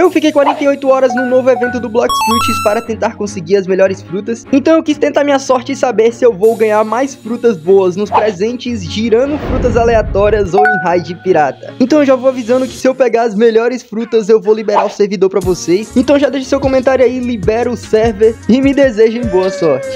Eu fiquei 48 horas no novo evento do Block Fruits para tentar conseguir as melhores frutas, então eu quis tentar minha sorte e saber se eu vou ganhar mais frutas boas nos presentes, girando frutas aleatórias ou em raid pirata. Então eu já vou avisando que se eu pegar as melhores frutas, eu vou liberar o servidor para vocês. Então já deixe seu comentário aí, libera o server e me desejem boa sorte.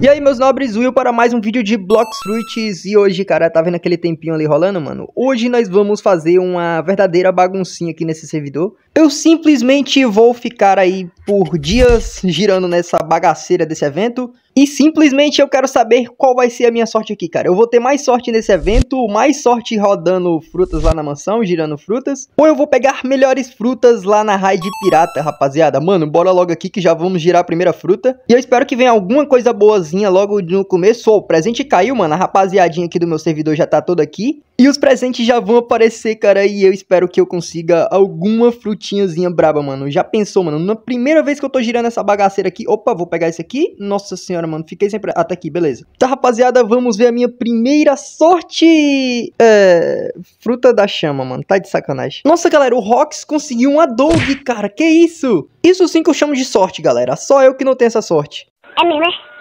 E aí, meus nobres, Will para mais um vídeo de Block Fruits. E hoje, cara, tá vendo aquele tempinho ali rolando, mano? Hoje nós vamos fazer uma verdadeira baguncinha aqui nesse servidor. Eu simplesmente simplesmente vou ficar aí por dias girando nessa bagaceira desse evento. E simplesmente eu quero saber qual vai ser a minha sorte aqui, cara. Eu vou ter mais sorte nesse evento, mais sorte rodando frutas lá na mansão, girando frutas. Ou eu vou pegar melhores frutas lá na raid pirata, rapaziada. Mano, bora logo aqui que já vamos girar a primeira fruta. E eu espero que venha alguma coisa boazinha logo no começo. Oh, o presente caiu, mano. A rapaziadinha aqui do meu servidor já tá toda aqui. E os presentes já vão aparecer, cara. E eu espero que eu consiga alguma frutinhazinha braba, mano. Já pensou, mano? Na primeira vez que eu tô girando essa bagaceira aqui, opa, vou pegar esse aqui. Nossa senhora, mano, fiquei sempre até aqui, beleza. Tá, rapaziada, vamos ver a minha primeira sorte. É... Fruta da chama, mano. Tá de sacanagem. Nossa, galera, o Rox conseguiu uma Dog, cara. Que isso? Isso sim que eu chamo de sorte, galera. Só eu que não tenho essa sorte. É mesmo, é?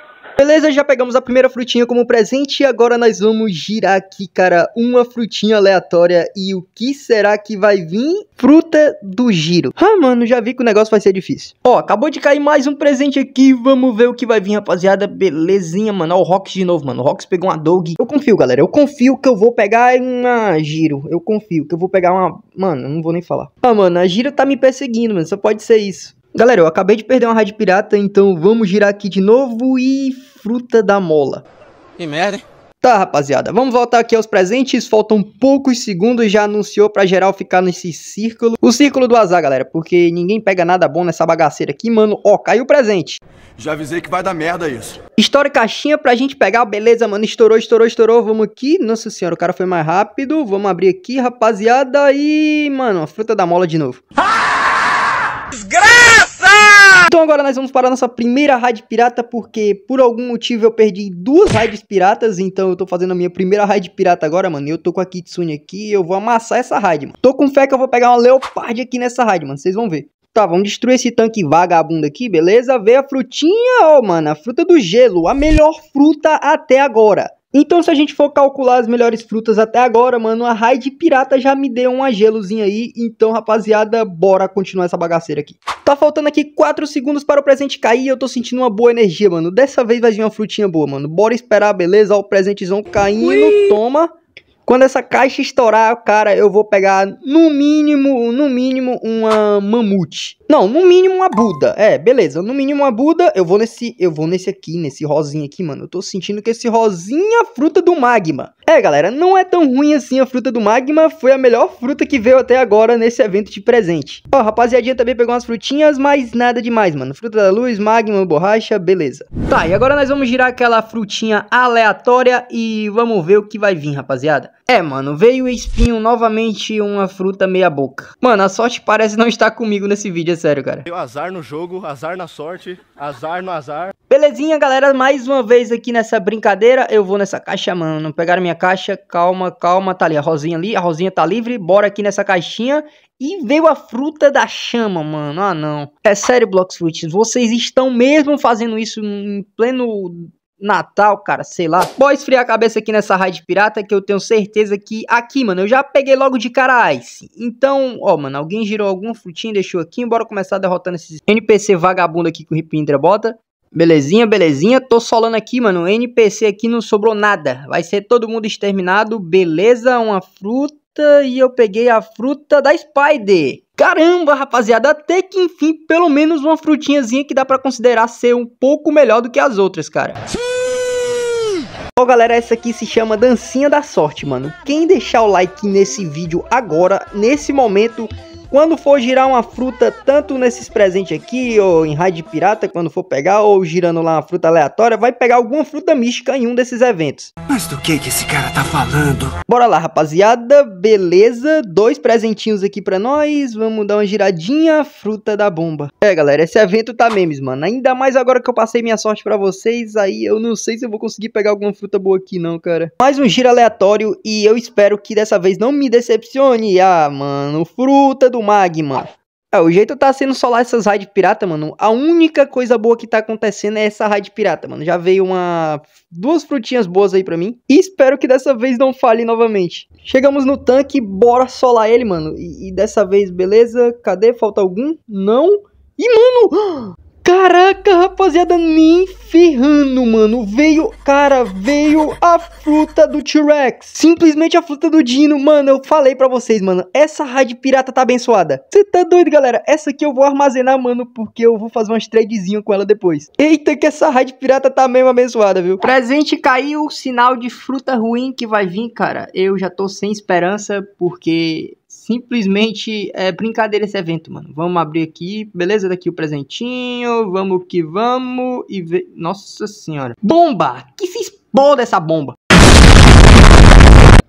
Beleza, já pegamos a primeira frutinha como presente e agora nós vamos girar aqui, cara, uma frutinha aleatória e o que será que vai vir? Fruta do giro. Ah, mano, já vi que o negócio vai ser difícil. Ó, acabou de cair mais um presente aqui, vamos ver o que vai vir, rapaziada. Belezinha, mano. Ó, o Rox de novo, mano. O Rox pegou uma Dog. Eu confio, galera, eu confio que eu vou pegar uma giro. Eu confio que eu vou pegar uma... Mano, não vou nem falar. Ah, mano, a giro tá me perseguindo, mano. Só pode ser isso. Galera, eu acabei de perder uma rádio pirata, então vamos girar aqui de novo e... Fruta da mola. Que merda, hein? Tá, rapaziada, vamos voltar aqui aos presentes. Faltam poucos segundos, já anunciou pra geral ficar nesse círculo. O círculo do azar, galera, porque ninguém pega nada bom nessa bagaceira aqui, mano. Ó, caiu o presente. Já avisei que vai dar merda isso. História caixinha pra gente pegar, beleza, mano. Estourou, estourou, estourou. Vamos aqui. Nossa senhora, o cara foi mais rápido. Vamos abrir aqui, rapaziada. E, mano, a fruta da mola de novo. Ah! Desgraça! Então agora nós vamos para a nossa primeira raid pirata, porque por algum motivo eu perdi duas raids piratas, então eu tô fazendo a minha primeira raid pirata agora, mano. Eu tô com a Kitsune aqui e eu vou amassar essa raid, mano. Tô com fé que eu vou pegar uma Leopard aqui nessa raid, mano, vocês vão ver. Tá, vamos destruir esse tanque vagabundo aqui, beleza? Veio a frutinha, ó, oh, mano, a fruta do gelo, a melhor fruta até agora. Então, se a gente for calcular as melhores frutas até agora, mano, a raid pirata já me deu uma gelozinha aí. Então, rapaziada, bora continuar essa bagaceira aqui. Tá faltando aqui 4 segundos para o presente cair e eu tô sentindo uma boa energia, mano. Dessa vez vai vir uma frutinha boa, mano. Bora esperar, beleza? Ó, o presentezão caindo, Ui. toma. Quando essa caixa estourar, cara, eu vou pegar no mínimo, no mínimo uma mamute. Não, no mínimo uma Buda. É, beleza. No mínimo uma Buda, eu vou nesse, eu vou nesse aqui, nesse rosinha aqui, mano. Eu tô sentindo que esse rosinha é a fruta do magma. É, galera, não é tão ruim assim a fruta do magma. Foi a melhor fruta que veio até agora nesse evento de presente. Ó, oh, rapaziadinha também pegou umas frutinhas, mas nada demais, mano. Fruta da luz, magma, borracha, beleza. Tá, e agora nós vamos girar aquela frutinha aleatória e vamos ver o que vai vir, rapaziada. É, mano, veio o espinho novamente uma fruta meia boca. Mano, a sorte parece não estar comigo nesse vídeo, é sério, cara. Deu azar no jogo, azar na sorte, azar no azar. Belezinha, galera, mais uma vez aqui nessa brincadeira. Eu vou nessa caixa, mano. Pegaram minha caixa, calma, calma, tá ali a rosinha ali, a rosinha tá livre. Bora aqui nessa caixinha. E veio a fruta da chama, mano. Ah, não. É sério, Blocks Fruits, vocês estão mesmo fazendo isso em pleno Natal, cara, sei lá. Bora esfriar a cabeça aqui nessa raid pirata que eu tenho certeza que aqui, mano, eu já peguei logo de cara Ice. Então, ó, mano, alguém girou alguma frutinha, deixou aqui. Bora começar derrotando esses NPC vagabundo aqui que o Indra bota. Belezinha, belezinha. Tô solando aqui, mano. NPC aqui não sobrou nada. Vai ser todo mundo exterminado. Beleza, uma fruta. E eu peguei a fruta da Spider. Caramba, rapaziada, até que enfim, pelo menos uma frutinhazinha que dá pra considerar ser um pouco melhor do que as outras, cara. Bom, galera, essa aqui se chama Dancinha da Sorte, mano. Quem deixar o like nesse vídeo agora, nesse momento, quando for girar uma fruta, tanto nesses presentes aqui, ou em Raid pirata, quando for pegar, ou girando lá uma fruta aleatória, vai pegar alguma fruta mística em um desses eventos. Mas do que que esse cara tá falando? Bora lá, rapaziada. Beleza, dois presentinhos aqui pra nós. Vamos dar uma giradinha. Fruta da bomba. É, galera, esse evento tá memes, mano. Ainda mais agora que eu passei minha sorte pra vocês, aí eu não sei se eu vou conseguir pegar alguma fruta boa aqui não, cara. Mais um giro aleatório e eu espero que dessa vez não me decepcione. Ah, mano, fruta do magma. É, o jeito tá sendo solar essas raid pirata, mano. A única coisa boa que tá acontecendo é essa raid pirata, mano. Já veio uma duas frutinhas boas aí para mim. E espero que dessa vez não fale novamente. Chegamos no tanque, bora solar ele, mano. E, e dessa vez, beleza? Cadê? Falta algum? Não. E, mano, Caraca, rapaziada, nem ferrando, mano. Veio, cara, veio a fruta do T-Rex. Simplesmente a fruta do Dino, mano. Eu falei pra vocês, mano. Essa raid pirata tá abençoada. Você tá doido, galera? Essa aqui eu vou armazenar, mano, porque eu vou fazer umas tradezinhas com ela depois. Eita, que essa raid pirata tá mesmo abençoada, viu? Presente caiu, sinal de fruta ruim que vai vir, cara. Eu já tô sem esperança, porque simplesmente é, brincadeira esse evento, mano. Vamos abrir aqui, beleza? Daqui o presentinho, vamos que vamos e ver... Nossa senhora. Bomba! Que se exploda essa bomba!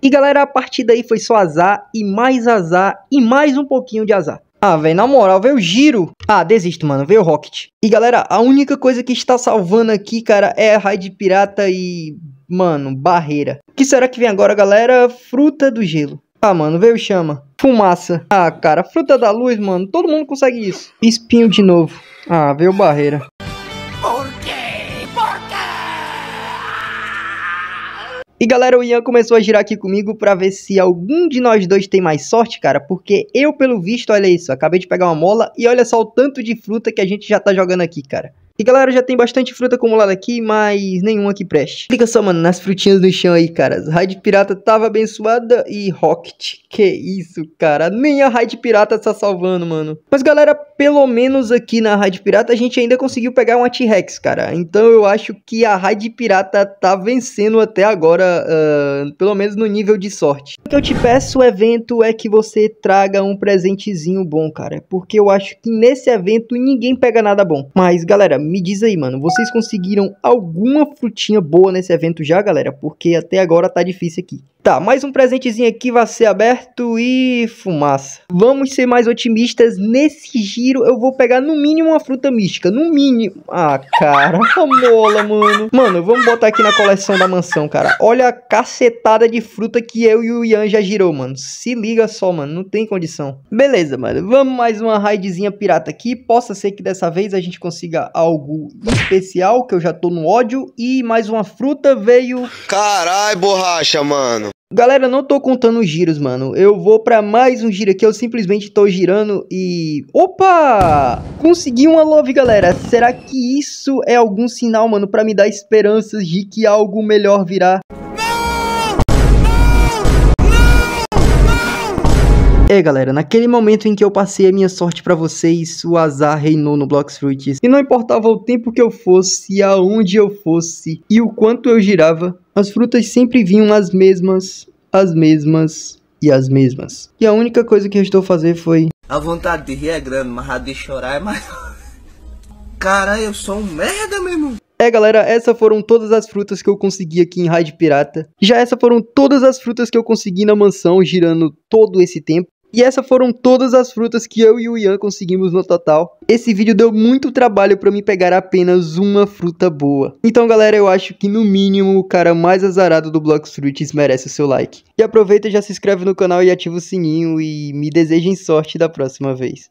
E galera, a partir daí foi só azar e mais azar e mais um pouquinho de azar. Ah, velho, na moral, veio o giro. Ah, desisto, mano, veio o Rocket. E galera, a única coisa que está salvando aqui, cara, é a raid pirata e... Mano, barreira. O que será que vem agora, galera? Fruta do gelo. Ah, mano, veio chama. Fumaça. Ah, cara, fruta da luz, mano. Todo mundo consegue isso. Espinho de novo. Ah, veio barreira. Por quê? Por quê? E galera, o Ian começou a girar aqui comigo pra ver se algum de nós dois tem mais sorte, cara. Porque eu, pelo visto, olha isso, acabei de pegar uma mola e olha só o tanto de fruta que a gente já tá jogando aqui, cara. E galera, já tem bastante fruta acumulada aqui, mas nenhuma que preste. Clica só, mano, nas frutinhas do chão aí, cara. Raid Pirata tava abençoada e Rocket. Que isso, cara. Nem a Raid Pirata tá salvando, mano. Mas galera, pelo menos aqui na Raid Pirata a gente ainda conseguiu pegar uma T-Rex, cara. Então eu acho que a Raid Pirata tá vencendo até agora, uh, pelo menos no nível de sorte. O que eu te peço, evento, é que você traga um presentezinho bom, cara. Porque eu acho que nesse evento ninguém pega nada bom. Mas galera, me diz aí, mano, vocês conseguiram alguma frutinha boa nesse evento já, galera? Porque até agora tá difícil aqui. Tá, mais um presentezinho aqui vai ser aberto e fumaça. Vamos ser mais otimistas. Nesse giro eu vou pegar no mínimo uma fruta mística. No mínimo. Ah, cara. A mola, mano. Mano, vamos botar aqui na coleção da mansão, cara. Olha a cacetada de fruta que eu e o Ian já girou, mano. Se liga só, mano. Não tem condição. Beleza, mano. Vamos mais uma raidzinha pirata aqui. Possa ser que dessa vez a gente consiga algo algo especial, que eu já tô no ódio. E mais uma fruta veio. Carai, borracha, mano. Galera, não tô contando os giros, mano. Eu vou para mais um giro aqui. Eu simplesmente tô girando e... Opa! Consegui uma love, galera. Será que isso é algum sinal, mano, para me dar esperanças de que algo melhor virá? É, galera, naquele momento em que eu passei a minha sorte para vocês, o azar reinou no Blox Fruits. E não importava o tempo que eu fosse, aonde eu fosse e o quanto eu girava, as frutas sempre vinham as mesmas, as mesmas e as mesmas. E a única coisa que restou fazer foi... A vontade de rir é grande, mas a de chorar é maior. Caralho, eu sou um merda, meu irmão. É, galera, essas foram todas as frutas que eu consegui aqui em Raid Pirata. Já essas foram todas as frutas que eu consegui na mansão girando todo esse tempo. E essas foram todas as frutas que eu e o Ian conseguimos no total. Esse vídeo deu muito trabalho para mim pegar apenas uma fruta boa. Então galera, eu acho que no mínimo o cara mais azarado do Block Fruits merece o seu like. E aproveita e já se inscreve no canal e ativa o sininho e me desejem sorte da próxima vez.